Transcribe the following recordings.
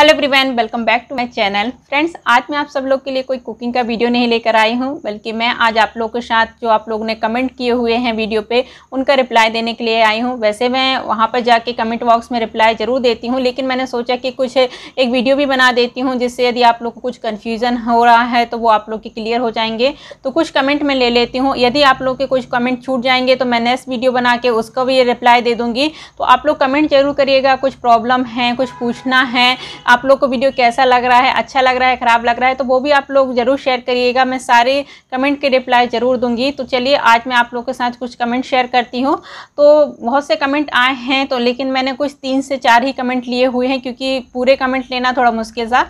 hello everyone welcome back to my channel friends आज मैं आप सब लोग के लिए कोई कुकिंग का वीडियो नहीं लेकर आई हूं बल्कि मैं आज आप लोग के साथ जो आप लोग ने कमेंट किए हुए हैं वीडियो पे उनका रिप्लाई देने के लिए आई हूं वैसे मैं वहां पर जाके कमेंट बॉक्स में रिप्लाई ज़रूर देती हूँ लेकिन मैंने सोचा कि कुछ एक वीडियो भी बना देती हूँ जिससे यदि आप लोग को कुछ कन्फ्यूज़न हो रहा है तो वो आप लोग के क्लियर हो जाएंगे तो कुछ कमेंट मैं ले लेती हूँ यदि आप लोग के कुछ कमेंट छूट जाएंगे तो मैं नेक्स्ट वीडियो बना के उसका भी रिप्लाई दे दूँगी तो आप लोग कमेंट जरूर करिएगा कुछ प्रॉब्लम है कुछ पूछना है आप लोग को वीडियो कैसा लग रहा है अच्छा लग रहा है ख़राब लग रहा है तो वो भी आप लोग ज़रूर शेयर करिएगा मैं सारे कमेंट के रिप्लाई ज़रूर दूंगी तो चलिए आज मैं आप लोग के साथ कुछ कमेंट शेयर करती हूँ तो बहुत से कमेंट आए हैं तो लेकिन मैंने कुछ तीन से चार ही कमेंट लिए हुए हैं क्योंकि पूरे कमेंट लेना थोड़ा मुश्किल था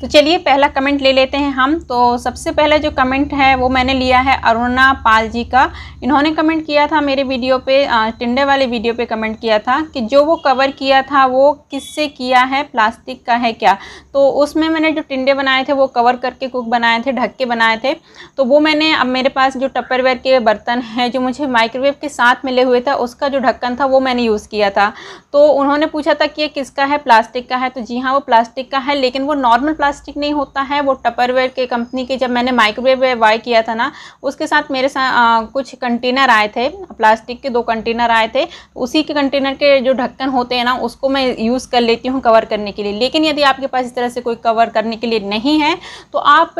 तो चलिए पहला कमेंट ले लेते हैं हम तो सबसे पहला जो कमेंट है वो मैंने लिया है अरुणा पाल जी का इन्होंने कमेंट किया था मेरे वीडियो पे टिंडे वाले वीडियो पे कमेंट किया था कि जो वो कवर किया था वो किससे किया है प्लास्टिक का है क्या तो उसमें मैंने जो टिंडे बनाए थे वो कवर करके कुक बनाए थे ढक के बनाए थे तो वो मैंने अब मेरे पास जो टप्परवेयर के बर्तन है जो मुझे माइक्रोवेव के साथ मिले हुए था उसका जो ढक्कन था वो मैंने यूज़ किया था तो उन्होंने पूछा था कि ये किसका है प्लास्टिक का है तो जी हाँ वो प्लास्टिक का है लेकिन वो नॉर्मल प्लास्टिक नहीं होता है वो टपरवेयर के कंपनी के जब मैंने माइक्रोवेव बाय किया था ना उसके साथ मेरे साथ आ, कुछ कंटेनर आए थे प्लास्टिक के दो कंटेनर आए थे उसी के कंटेनर के जो ढक्कन होते हैं ना उसको मैं यूज़ कर लेती हूँ कवर करने के लिए लेकिन यदि आपके पास इस तरह से कोई कवर करने के लिए नहीं है तो आप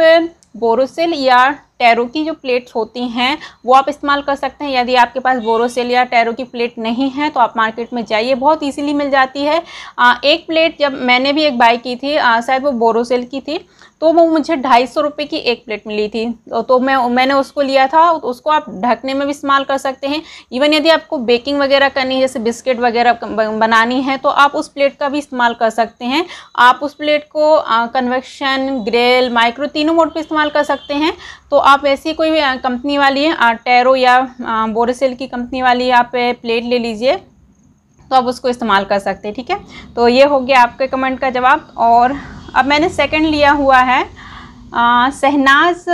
बोरोसिल या टैरो की जो प्लेट्स होती हैं वो आप इस्तेमाल कर सकते हैं यदि आपके पास बोरोसेल या टैरो की प्लेट नहीं है तो आप मार्केट में जाइए बहुत ईजिली मिल जाती है आ, एक प्लेट जब मैंने भी एक बाई की थी शायद वो बोरोसेल की थी तो वो मुझे ढाई सौ रुपये की एक प्लेट मिली थी तो, तो मैं मैंने उसको लिया था उसको आप ढकने में भी इस्तेमाल कर सकते हैं इवन यदि आपको बेकिंग वगैरह करनी है जैसे बिस्किट वगैरह बनानी है तो आप उस प्लेट का भी इस्तेमाल कर सकते हैं आप उस प्लेट को कन्वेक्शन ग्रेल माइक्रो तीनों मोड पर इस्तेमाल कर सकते हैं तो आप ऐसी कोई कंपनी वाली टैरो या बोरेसेल की कंपनी वाली आप प्लेट ले लीजिए तो आप उसको इस्तेमाल कर सकते हैं ठीक है तो ये हो गया आपके कमेंट का जवाब और अब मैंने सेकंड लिया हुआ है शहनाज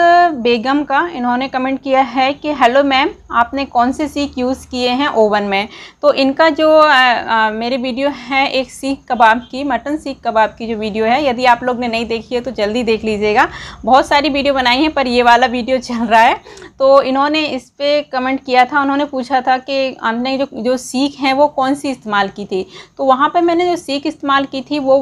बेगम का इन्होंने कमेंट किया है कि हेलो मैम आपने कौन से सीख यूज़ किए हैं ओवन में तो इनका जो आ, आ, मेरे वीडियो है एक सीख कबाब की मटन सीख कबाब की जो वीडियो है यदि आप लोग ने नहीं देखी है तो जल्दी देख लीजिएगा बहुत सारी वीडियो बनाई हैं पर ये वाला वीडियो चल रहा है तो इन्होंने इस पर कमेंट किया था उन्होंने पूछा था कि आपने जो जो सीख है वो कौन सी इस्तेमाल की थी तो वहाँ पर मैंने जो सीख इस्तेमाल की थी वो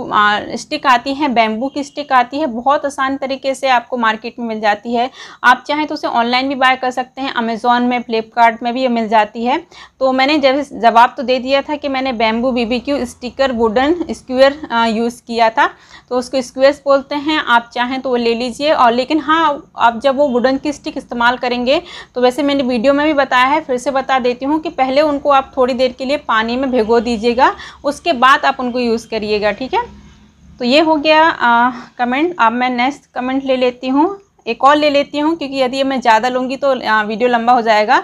स्टिक आती है बैम्बू की स्टिक आती है बहुत आसान तरीके से आपको मार्केट में मिल जाती है आप चाहें तो उसे ऑनलाइन भी बाय कर सकते हैं अमेज़ोन में फ्लिपकार्ट में भी ये मिल जाती है तो मैंने जब जवाब तो दे दिया था कि मैंने बैम्बू क्यू स्टिकर वुडन स्क्वेयर यूज़ किया था तो उसको स्क्वेयर्स बोलते हैं आप चाहें तो वो ले लीजिए और लेकिन हाँ आप जब वो वुडन की स्टिक इस्तेमाल करेंगे करेंगे तो वैसे मैंने वीडियो में भी बताया है फिर से बता देती हूँ कि पहले उनको आप थोड़ी देर के लिए पानी में भिगो दीजिएगा उसके बाद आप उनको यूज़ करिएगा ठीक है तो ये हो गया आ, कमेंट अब मैं नेक्स्ट कमेंट ले लेती हूँ एक और ले लेती हूँ क्योंकि यदि मैं ज़्यादा लूँगी तो आ, वीडियो लंबा हो जाएगा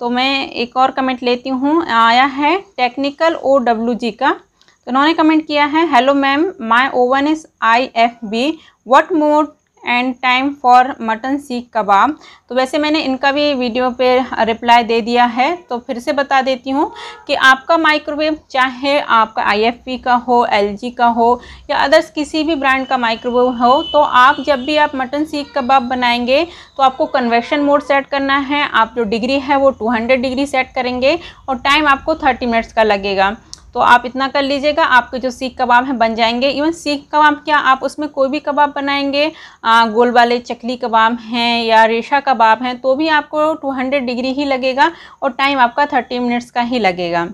तो मैं एक और कमेंट लेती हूँ आया है टेक्निकल ओ डब्ल्यू जी का तो उन्होंने कमेंट किया है hello ma'am my oven is I F B what mode and time for mutton seekh kebab तो वैसे मैंने इनका भी वीडियो पे रिप्लाई दे दिया है तो फिर से बता देती हूँ कि आपका माइक्रोवेव चाहे आपका आईएफपी का हो एलजी का हो या अदर्स किसी भी ब्रांड का माइक्रोवेव हो तो आप जब भी आप मटन सीख कबाब बनाएंगे तो आपको कन्वेक्शन मोड सेट करना है आप जो डिग्री है वो टू डिग्री सेट करेंगे और टाइम आपको थर्टी मिनट्स का लगेगा तो आप इतना कर लीजिएगा आपके जो सीख कबाब हैं बन जाएंगे इवन सीख कबाब क्या आप उसमें कोई भी कबाब बनाएंगे आ, गोल वाले चकली कबाब हैं या रेशा कबाब हैं तो भी आपको 200 डिग्री ही लगेगा और टाइम आपका 30 मिनट्स का ही लगेगा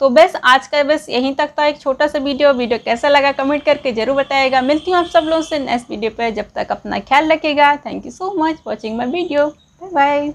तो बस आज का बस यहीं तक था एक छोटा सा वीडियो वीडियो कैसा लगा कमेंट करके ज़रूर बताएगा मिलती हूँ आप सब लोगों से नेक्स्ट वीडियो पर जब तक अपना ख्याल रखेगा thank you so much watching my video bye bye